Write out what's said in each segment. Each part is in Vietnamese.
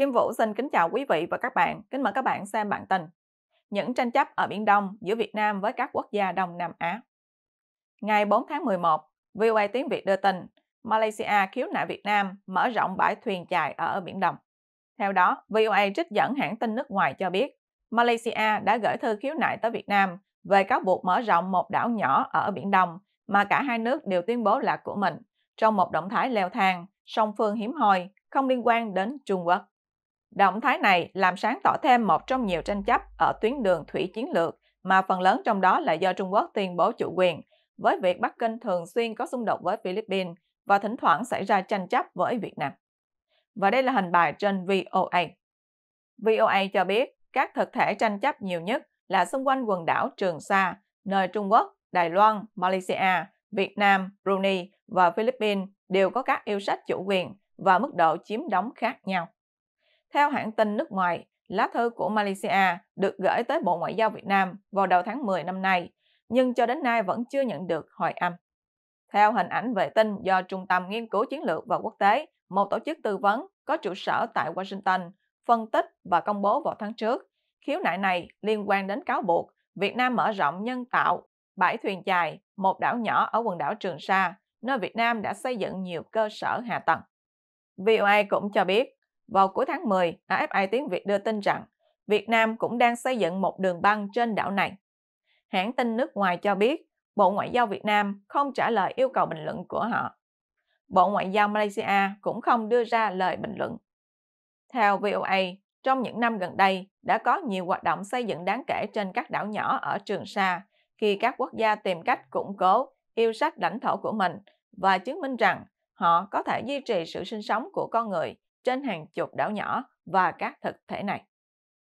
Kim Vũ xin kính chào quý vị và các bạn. Kính mời các bạn xem bản tin. Những tranh chấp ở Biển Đông giữa Việt Nam với các quốc gia Đông Nam Á. Ngày 4 tháng 11, VOA tiếng Việt đưa tin Malaysia khiếu nại Việt Nam mở rộng bãi thuyền chài ở Biển Đông. Theo đó, VOA trích dẫn hãng tin nước ngoài cho biết Malaysia đã gửi thư khiếu nại tới Việt Nam về cáo buộc mở rộng một đảo nhỏ ở Biển Đông mà cả hai nước đều tuyên bố là của mình trong một động thái leo thang, song phương hiếm hoi, không liên quan đến Trung Quốc. Động thái này làm sáng tỏ thêm một trong nhiều tranh chấp ở tuyến đường thủy chiến lược mà phần lớn trong đó là do Trung Quốc tuyên bố chủ quyền, với việc Bắc Kinh thường xuyên có xung đột với Philippines và thỉnh thoảng xảy ra tranh chấp với Việt Nam. Và đây là hình bài trên VOA. VOA cho biết các thực thể tranh chấp nhiều nhất là xung quanh quần đảo Trường Sa, nơi Trung Quốc, Đài Loan, Malaysia, Việt Nam, Brunei và Philippines đều có các yêu sách chủ quyền và mức độ chiếm đóng khác nhau. Theo hãng tin nước ngoài, lá thư của Malaysia được gửi tới Bộ Ngoại giao Việt Nam vào đầu tháng 10 năm nay, nhưng cho đến nay vẫn chưa nhận được hồi âm. Theo hình ảnh vệ tinh do Trung tâm Nghiên cứu Chiến lược và Quốc tế, một tổ chức tư vấn có trụ sở tại Washington, phân tích và công bố vào tháng trước, khiếu nại này liên quan đến cáo buộc Việt Nam mở rộng nhân tạo bãi thuyền chài, một đảo nhỏ ở quần đảo Trường Sa, nơi Việt Nam đã xây dựng nhiều cơ sở hạ tầng. VOA cũng cho biết, vào cuối tháng 10, AFI tiếng Việt đưa tin rằng Việt Nam cũng đang xây dựng một đường băng trên đảo này. Hãng tin nước ngoài cho biết Bộ Ngoại giao Việt Nam không trả lời yêu cầu bình luận của họ. Bộ Ngoại giao Malaysia cũng không đưa ra lời bình luận. Theo VOA, trong những năm gần đây đã có nhiều hoạt động xây dựng đáng kể trên các đảo nhỏ ở Trường Sa khi các quốc gia tìm cách củng cố, yêu sách lãnh thổ của mình và chứng minh rằng họ có thể duy trì sự sinh sống của con người trên hàng chục đảo nhỏ và các thực thể này.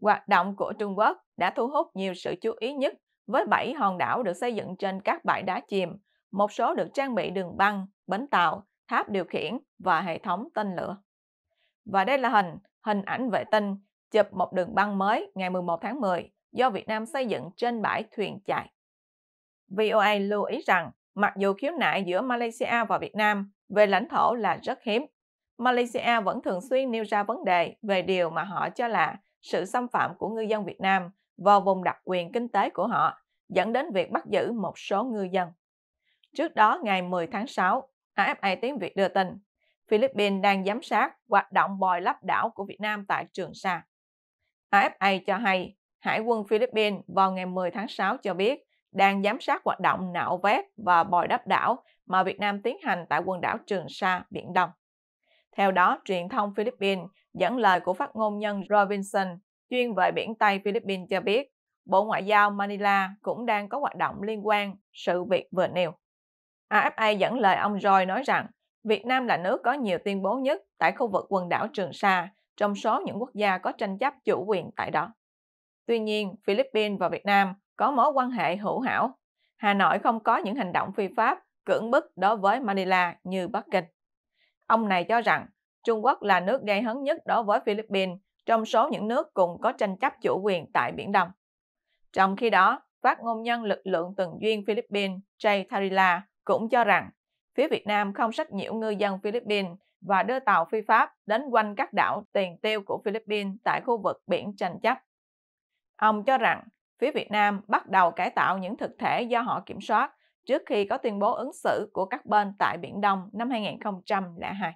Hoạt động của Trung Quốc đã thu hút nhiều sự chú ý nhất với 7 hòn đảo được xây dựng trên các bãi đá chìm, một số được trang bị đường băng, bến tàu, tháp điều khiển và hệ thống tên lửa. Và đây là hình, hình ảnh vệ tinh chụp một đường băng mới ngày 11 tháng 10 do Việt Nam xây dựng trên bãi thuyền chạy. VOA lưu ý rằng, mặc dù khiếu nại giữa Malaysia và Việt Nam về lãnh thổ là rất hiếm, Malaysia vẫn thường xuyên nêu ra vấn đề về điều mà họ cho là sự xâm phạm của ngư dân Việt Nam vào vùng đặc quyền kinh tế của họ, dẫn đến việc bắt giữ một số ngư dân. Trước đó, ngày 10 tháng 6, AFA tiếng Việt đưa tin, Philippines đang giám sát hoạt động bồi lắp đảo của Việt Nam tại Trường Sa. AFA cho hay, Hải quân Philippines vào ngày 10 tháng 6 cho biết đang giám sát hoạt động nạo vét và bồi đắp đảo mà Việt Nam tiến hành tại quần đảo Trường Sa, Biển Đông. Theo đó, truyền thông Philippines dẫn lời của phát ngôn nhân Robinson chuyên về biển Tây Philippines cho biết, Bộ Ngoại giao Manila cũng đang có hoạt động liên quan sự việc vừa nêu. AFA dẫn lời ông Roy nói rằng, Việt Nam là nước có nhiều tuyên bố nhất tại khu vực quần đảo Trường Sa trong số những quốc gia có tranh chấp chủ quyền tại đó. Tuy nhiên, Philippines và Việt Nam có mối quan hệ hữu hảo. Hà Nội không có những hành động phi pháp, cưỡng bức đối với Manila như Bắc Kinh. Ông này cho rằng Trung Quốc là nước gây hấn nhất đối với Philippines trong số những nước cùng có tranh chấp chủ quyền tại Biển Đông. Trong khi đó, phát ngôn nhân lực lượng tuần duyên Philippines Jay Tharila cũng cho rằng phía Việt Nam không sách nhiễu ngư dân Philippines và đưa tàu phi pháp đến quanh các đảo tiền tiêu của Philippines tại khu vực biển tranh chấp. Ông cho rằng phía Việt Nam bắt đầu cải tạo những thực thể do họ kiểm soát trước khi có tuyên bố ứng xử của các bên tại Biển Đông năm 2002.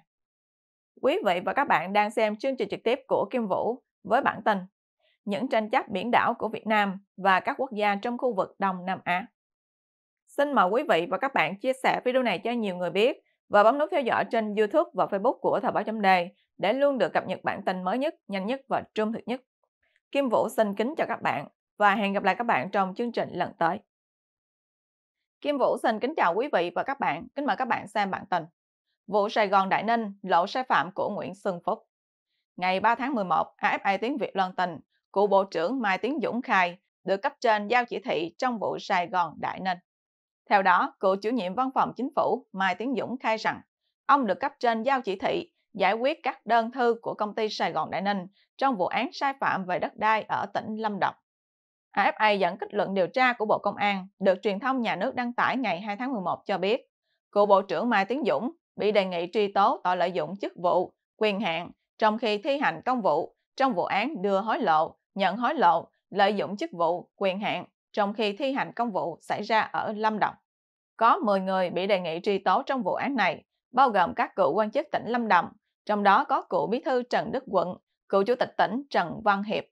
Quý vị và các bạn đang xem chương trình trực tiếp của Kim Vũ với bản tin Những tranh chấp biển đảo của Việt Nam và các quốc gia trong khu vực Đông Nam Á. Xin mời quý vị và các bạn chia sẻ video này cho nhiều người biết và bấm nút theo dõi trên YouTube và Facebook của Thời báo chấm đề để luôn được cập nhật bản tin mới nhất, nhanh nhất và trung thực nhất. Kim Vũ xin kính chào các bạn và hẹn gặp lại các bạn trong chương trình lần tới. Kim Vũ xin kính chào quý vị và các bạn. Kính mời các bạn xem bản tin. Vụ Sài Gòn Đại Ninh lộ sai phạm của Nguyễn Xuân Phúc. Ngày 3 tháng 11, AFA Tiếng Việt loan tin, cựu Bộ trưởng Mai Tiến Dũng khai được cấp trên giao chỉ thị trong vụ Sài Gòn Đại Ninh. Theo đó, cựu chủ nhiệm văn phòng chính phủ Mai Tiến Dũng khai rằng ông được cấp trên giao chỉ thị giải quyết các đơn thư của công ty Sài Gòn Đại Ninh trong vụ án sai phạm về đất đai ở tỉnh Lâm Đồng. AFA dẫn kết luận điều tra của Bộ Công an được truyền thông nhà nước đăng tải ngày 2 tháng 11 cho biết, cựu Bộ trưởng Mai Tiến Dũng bị đề nghị truy tố tội lợi dụng chức vụ, quyền hạn trong khi thi hành công vụ trong vụ án đưa hối lộ, nhận hối lộ, lợi dụng chức vụ, quyền hạn trong khi thi hành công vụ xảy ra ở Lâm Đồng. Có 10 người bị đề nghị truy tố trong vụ án này, bao gồm các cựu quan chức tỉnh Lâm Đồng, trong đó có cựu bí thư Trần Đức Quận, cựu chủ tịch tỉnh Trần Văn Hiệp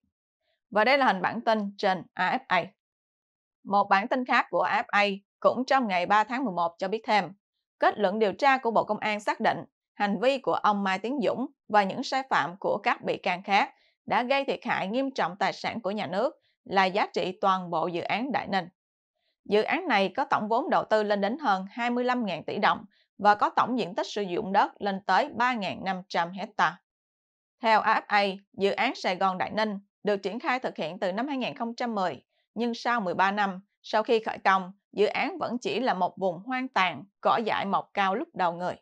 và đây là hình bản tin trên AFA. Một bản tin khác của AFA cũng trong ngày 3 tháng 11 cho biết thêm, kết luận điều tra của Bộ Công an xác định hành vi của ông Mai Tiến Dũng và những sai phạm của các bị can khác đã gây thiệt hại nghiêm trọng tài sản của nhà nước là giá trị toàn bộ dự án Đại Ninh. Dự án này có tổng vốn đầu tư lên đến hơn 25.000 tỷ đồng và có tổng diện tích sử dụng đất lên tới 3.500 hecta. Theo AFA, dự án Sài Gòn Đại Ninh được triển khai thực hiện từ năm 2010, nhưng sau 13 năm, sau khi khởi công, dự án vẫn chỉ là một vùng hoang tàn, cỏ dại mọc cao lúc đầu người.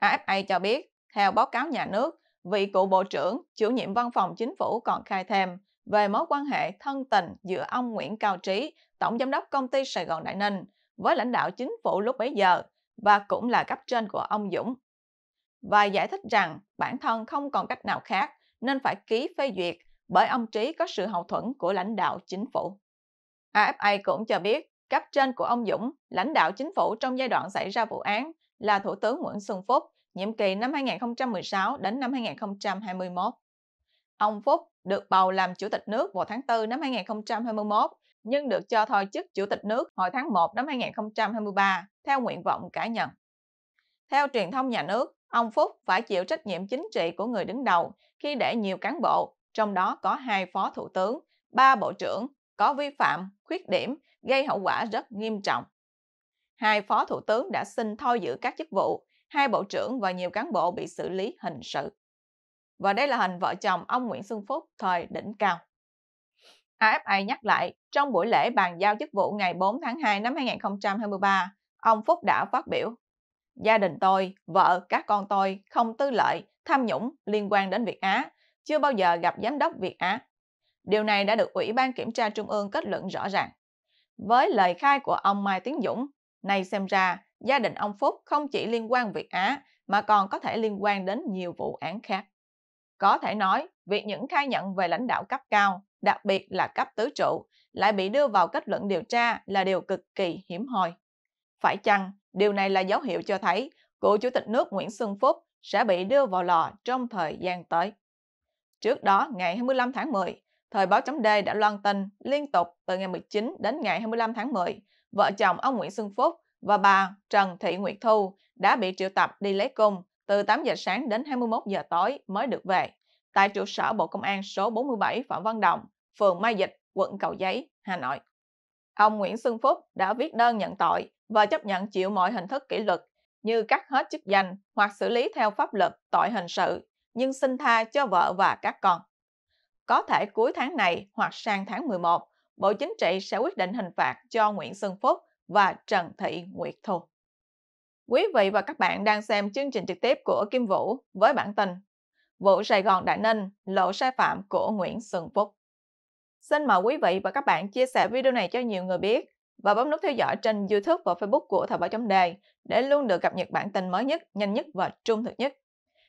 AFA cho biết, theo báo cáo nhà nước, vị cựu Bộ trưởng, chủ nhiệm văn phòng chính phủ còn khai thêm về mối quan hệ thân tình giữa ông Nguyễn Cao Trí, tổng giám đốc công ty Sài Gòn Đại Ninh, với lãnh đạo chính phủ lúc bấy giờ và cũng là cấp trên của ông Dũng. Và giải thích rằng bản thân không còn cách nào khác nên phải ký phê duyệt bởi ông Trí có sự hậu thuẫn của lãnh đạo chính phủ. AFA cũng cho biết, cấp trên của ông Dũng, lãnh đạo chính phủ trong giai đoạn xảy ra vụ án là Thủ tướng Nguyễn Xuân Phúc, nhiệm kỳ năm 2016 đến năm 2021. Ông Phúc được bầu làm Chủ tịch nước vào tháng 4 năm 2021, nhưng được cho thôi chức Chủ tịch nước hồi tháng 1 năm 2023, theo nguyện vọng cá nhân. Theo truyền thông nhà nước, ông Phúc phải chịu trách nhiệm chính trị của người đứng đầu khi để nhiều cán bộ, trong đó có hai phó thủ tướng, ba bộ trưởng có vi phạm, khuyết điểm gây hậu quả rất nghiêm trọng. Hai phó thủ tướng đã xin thôi giữ các chức vụ, hai bộ trưởng và nhiều cán bộ bị xử lý hình sự. Và đây là hình vợ chồng ông Nguyễn Xuân Phúc thời đỉnh cao. AFA nhắc lại, trong buổi lễ bàn giao chức vụ ngày 4 tháng 2 năm 2023, ông Phúc đã phát biểu Gia đình tôi, vợ, các con tôi không tư lợi, tham nhũng liên quan đến Việt Á chưa bao giờ gặp giám đốc Việt Á. Điều này đã được Ủy ban Kiểm tra Trung ương kết luận rõ ràng. Với lời khai của ông Mai Tiến Dũng, này xem ra gia đình ông Phúc không chỉ liên quan Việt Á mà còn có thể liên quan đến nhiều vụ án khác. Có thể nói, việc những khai nhận về lãnh đạo cấp cao, đặc biệt là cấp tứ trụ, lại bị đưa vào kết luận điều tra là điều cực kỳ hiếm hoi. Phải chăng, điều này là dấu hiệu cho thấy cựu Chủ tịch nước Nguyễn Xuân Phúc sẽ bị đưa vào lò trong thời gian tới? Trước đó, ngày 25 tháng 10, Thời báo chấm D đã loan tin liên tục từ ngày 19 đến ngày 25 tháng 10, vợ chồng ông Nguyễn Xuân Phúc và bà Trần Thị Nguyệt Thu đã bị triệu tập đi lấy cung từ 8 giờ sáng đến 21 giờ tối mới được về tại trụ sở Bộ Công an số 47 Phạm Văn Đồng, phường Mai Dịch, quận Cầu Giấy, Hà Nội. Ông Nguyễn Xuân Phúc đã viết đơn nhận tội và chấp nhận chịu mọi hình thức kỷ luật như cắt hết chức danh hoặc xử lý theo pháp luật tội hình sự nhưng xin tha cho vợ và các con. Có thể cuối tháng này hoặc sang tháng 11, Bộ Chính trị sẽ quyết định hình phạt cho Nguyễn Xuân Phúc và Trần Thị Nguyệt Thu. Quý vị và các bạn đang xem chương trình trực tiếp của Kim Vũ với bản tin Vụ Sài Gòn Đại Ninh lộ sai phạm của Nguyễn Xuân Phúc. Xin mời quý vị và các bạn chia sẻ video này cho nhiều người biết và bấm nút theo dõi trên YouTube và Facebook của Thời báo chấm đề để luôn được cập nhật bản tin mới nhất, nhanh nhất và trung thực nhất.